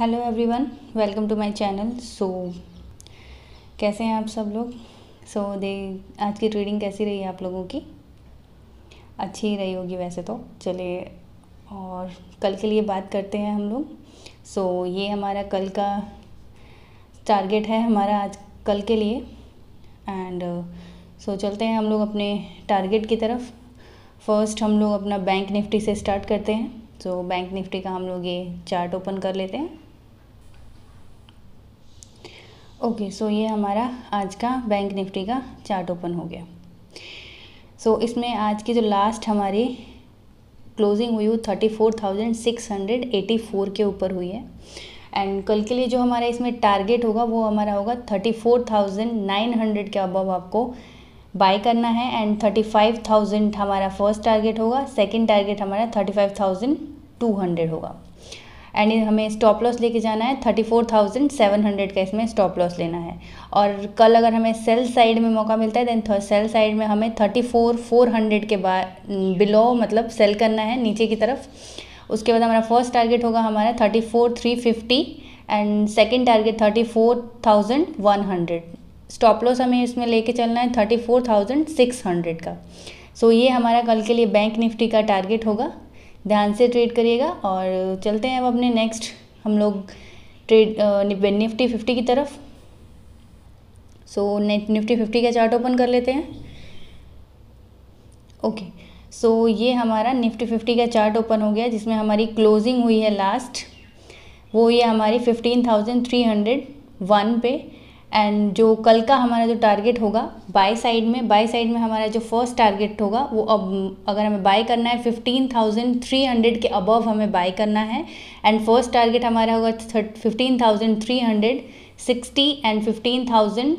hello everyone welcome to my channel so कैसे हैं आप सब लोग सो so, दे आज की ट्रेडिंग कैसी रही है आप लोगों की अच्छी रही होगी वैसे तो चलिए और कल के लिए बात करते हैं हम लोग सो so, ये हमारा कल का टारगेट है हमारा आज कल के लिए एंड सो so, चलते हैं हम लोग अपने टारगेट की तरफ फर्स्ट हम लोग अपना बैंक निफ्टी से स्टार्ट करते हैं सो बैंक निफ्टी का हम लोग ये चार्ट ओपन कर लेते हैं ओके okay, सो so ये हमारा आज का बैंक निफ्टी का चार्ट ओपन हो गया सो so, इसमें आज की जो लास्ट हमारी क्लोजिंग हुई वो thirty four thousand six hundred eighty four के ऊपर हुई है एंड कल के लिए जो हमारा इसमें टारगेट होगा वो हमारा होगा thirty four thousand nine hundred के अबव आपको बाय करना है एंड थर्टी फाइव थाउजेंड हमारा फर्स्ट टारगेट होगा सेकेंड टारगेट हमारा thirty five thousand two hundred होगा एंड हमें स्टॉप लॉस लेके जाना है thirty four thousand seven hundred का इसमें स्टॉप लॉस लेना है और कल अगर हमें सेल साइड में मौका मिलता है देन सेल साइड में हमें थर्टी फोर फोर हंड्रेड के बाद बिलो मतलब सेल करना है नीचे की तरफ उसके बाद हमारा फर्स्ट टारगेट होगा हमारा thirty four three fifty and second target thirty four thousand one hundred stop loss हमें इसमें लेके चलना है thirty four thousand six hundred का सो so, ये हमारा कल के लिए बैंक निफ्टी का टारगेट होगा ध्यान से ट्रेड करिएगा और चलते हैं अब अपने नेक्स्ट हम लोग ट्रेड निफ्टी फिफ्टी की तरफ सो नेट निफ्टी फिफ्टी का चार्ट ओपन कर लेते हैं ओके सो ये हमारा निफ्टी फिफ्टी का चार्ट ओपन हो गया जिसमें हमारी क्लोजिंग हुई है लास्ट वो ये हमारी fifteen thousand three hundred one पे एंड जो कल का हमारा जो टारगेट होगा बाय साइड में बाय साइड में हमारा जो फर्स्ट टारगेट होगा वो अब अगर हमें बाय करना है फिफ्टीन थाउजेंड थ्री हंड्रेड के अबव हमें बाय करना है एंड फर्स्ट टारगेट हमारा होगा fifteen thousand three hundred sixty and fifteen thousand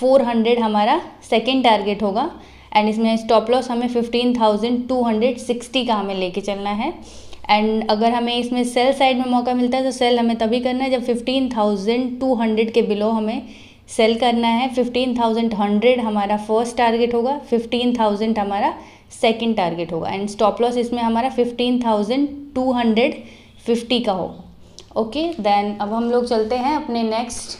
four hundred हमारा सेकेंड टारगेट होगा एंड इसमें स्टॉप लॉस हमें fifteen thousand two hundred sixty का हमें लेके चलना है एंड अगर हमें इसमें सेल साइड में मौका मिलता है तो सेल हमें तभी करना है जब फिफ्टीन थाउजेंड टू हंड्रेड के बिलो हमें सेल करना है फिफ्टीन थाउजेंड हंड्रेड हमारा फर्स्ट टारगेट होगा फिफ्टीन थाउजेंड हमारा सेकेंड टारगेट होगा एंड स्टॉप लॉस इसमें हमारा fifteen thousand two hundred fifty का होगा ओके देन अब हम लोग चलते हैं अपने नेक्स्ट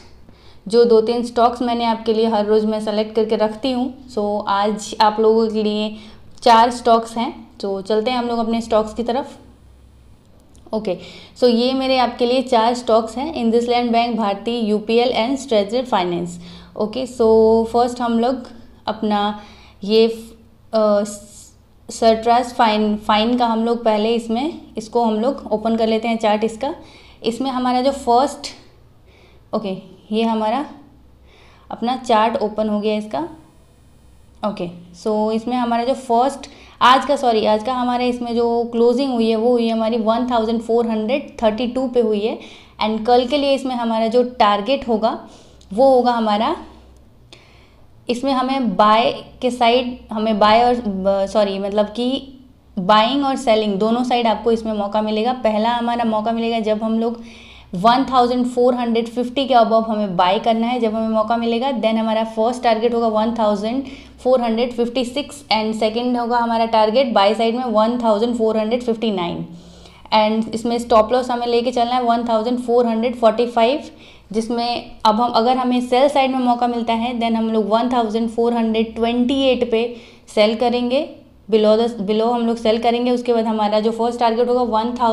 जो दो तीन स्टॉक्स मैंने आपके लिए हर रोज़ मैं सेलेक्ट करके रखती हूँ सो so, आज आप लोगों के लिए चार स्टॉक्स हैं तो so, चलते हैं हम लोग अपने स्टॉक्स की तरफ ओके सो ये मेरे आपके लिए चार स्टॉक्स हैं IndusInd bank Bharti UPL and स्ट्रेचर फाइनेंस ओके सो फर्स्ट हम लोग अपना ये सरट्रास फाइन फाइन का हम लोग पहले इसमें इसको हम लोग ओपन कर लेते हैं चार्ट इसका इसमें हमारा जो फर्स्ट ओके ये हमारा अपना चार्ट ओपन हो गया इसका ओके सो इसमें हमारा जो फर्स्ट आज का सॉरी आज का हमारे इसमें जो क्लोजिंग हुई है वो हुई है हमारी one thousand four hundred thirty two पे हुई है एंड कल के लिए इसमें हमारा जो टारगेट होगा वो होगा हमारा इसमें हमें बाय के साइड हमें बाय और सॉरी मतलब कि बाइंग और सेलिंग दोनों साइड आपको इसमें मौका मिलेगा पहला हमारा मौका मिलेगा जब हम लोग 1450 के अबव हमें बाय करना है जब हमें मौका मिलेगा देन हमारा फर्स्ट टारगेट होगा 456 एंड सेकंड होगा हमारा टारगेट बाई साइड में 1459 एंड इसमें स्टॉप लॉस हमें लेके चलना है 1445 जिसमें अब हम अगर हमें सेल साइड में मौका मिलता है देन हम लोग 1428 पे सेल करेंगे बिलो द बिलो हम लोग सेल करेंगे उसके बाद हमारा जो फर्स्ट टारगेट होगा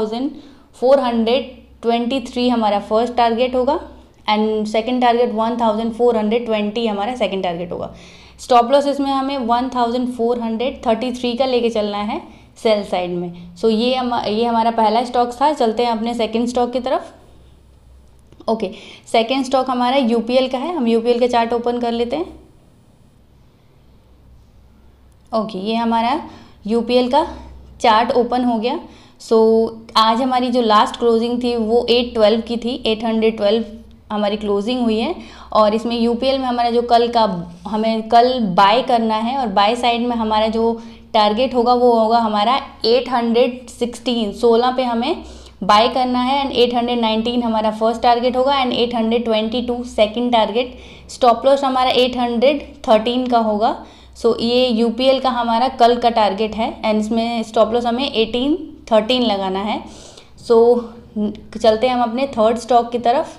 1423 हमारा फर्स्ट टारगेट होगा एंड सेकंड टारगेट 1420 हमारा सेकंड टारगेट होगा स्टॉप लॉस इसमें हमें 1433 का लेके चलना है सेल साइड में सो so, ये हम ये हमारा पहला स्टॉक था चलते हैं अपने सेकेंड स्टॉक की तरफ ओके सेकेंड स्टॉक हमारा यूपीएल का है हम यूपीएल का चार्ट ओपन कर लेते हैं ओके ये हमारा यूपीएल का चार्ट ओपन हो गया सो so, आज हमारी जो लास्ट क्लोजिंग थी वो एट ट्वेल्व की थी एट हंड्रेड ट्वेल्व हमारी क्लोजिंग हुई है और इसमें यू में हमारा जो कल का हमें कल बाय करना है और बाय साइड में हमारा जो टारगेट होगा वो होगा हमारा 816 सोलह पे हमें बाय करना है एंड 819 हमारा फर्स्ट टारगेट होगा and 822 second target stop loss हमारा 813 का होगा सो so, ये यू का हमारा कल का टारगेट है एंड इसमें स्टॉप लॉस हमें 1813 लगाना है सो so, चलते हैं हम अपने थर्ड स्टॉक की तरफ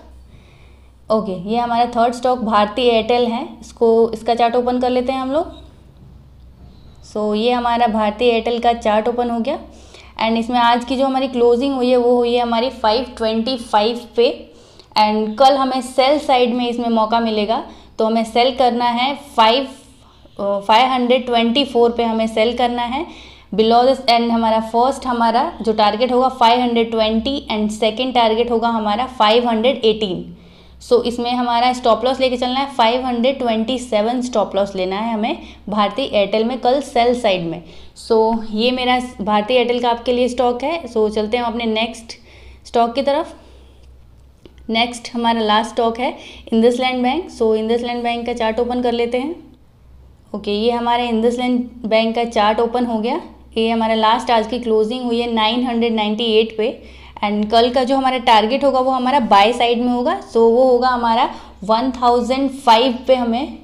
ओके ये हमारा थर्ड स्टॉक भारती एयरटेल है इसको इसका चार्ट ओपन कर लेते हैं हम लोग सो so, ये हमारा भारती एयरटेल का चार्ट ओपन हो गया एंड इसमें आज की जो हमारी क्लोजिंग हुई है वो हुई है हमारी फाइव ट्वेंटी फाइव पे एंड कल हमें सेल साइड में इसमें मौका मिलेगा तो हमें सेल करना है five five hundred twenty four पे हमें सेल करना है बिलो दिस एंड हमारा फर्स्ट हमारा जो टारगेट होगा five hundred twenty and second target होगा हमारा five hundred eighteen so so, इसमें हमारा स्टॉप लॉस लेके चलना है 527 स्टॉप लॉस लेना है हमें भारतीय एयरटेल में कल सेल साइड में सो so, ये मेरा भारतीय एयरटेल का आपके लिए स्टॉक है सो so, चलते हैं हम अपने नेक्स्ट स्टॉक की तरफ नेक्स्ट हमारा लास्ट स्टॉक है लैंड बैंक सो लैंड बैंक का चार्ट ओपन कर लेते हैं ओके okay, ये हमारा लैंड बैंक का चार्ट ओपन हो गया ये हमारा लास्ट आज की क्लोजिंग हुई है नाइन पे एंड कल का जो हमारा टारगेट होगा वो हमारा बाय साइड में होगा सो so, वो होगा हमारा 1005 पे हमें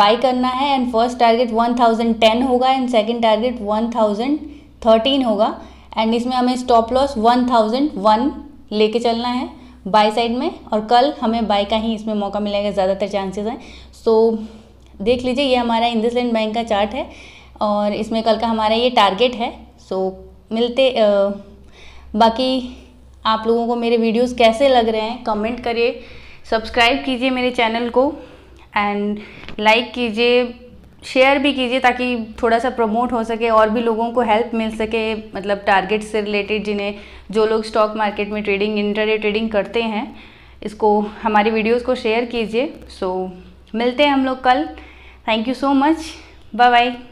बाय करना है एंड फर्स्ट टारगेट 1010 होगा एंड सेकंड टारगेट 1013 होगा एंड इसमें हमें स्टॉप लॉस 1001 लेके चलना है बाय साइड में और कल हमें बाय का ही इसमें मौका मिलेगा ज़्यादातर चांसेस हैं सो so, देख लीजिए ये हमारा इंडसलैंड बैंक का चार्ट है और इसमें कल का हमारा ये टारगेट है सो so, मिलते आ, बाकी आप लोगों को मेरे वीडियोस कैसे लग रहे हैं कमेंट करिए सब्सक्राइब कीजिए मेरे चैनल को एंड लाइक कीजिए शेयर भी कीजिए ताकि थोड़ा सा प्रमोट हो सके और भी लोगों को हेल्प मिल सके मतलब टारगेट से रिलेटेड जिन्हें जो लोग स्टॉक मार्केट में ट्रेडिंग इंटर ट्रेडिंग करते हैं इसको हमारी वीडियोज़ को शेयर कीजिए सो so, मिलते हैं हम लोग कल thank you so much bye bye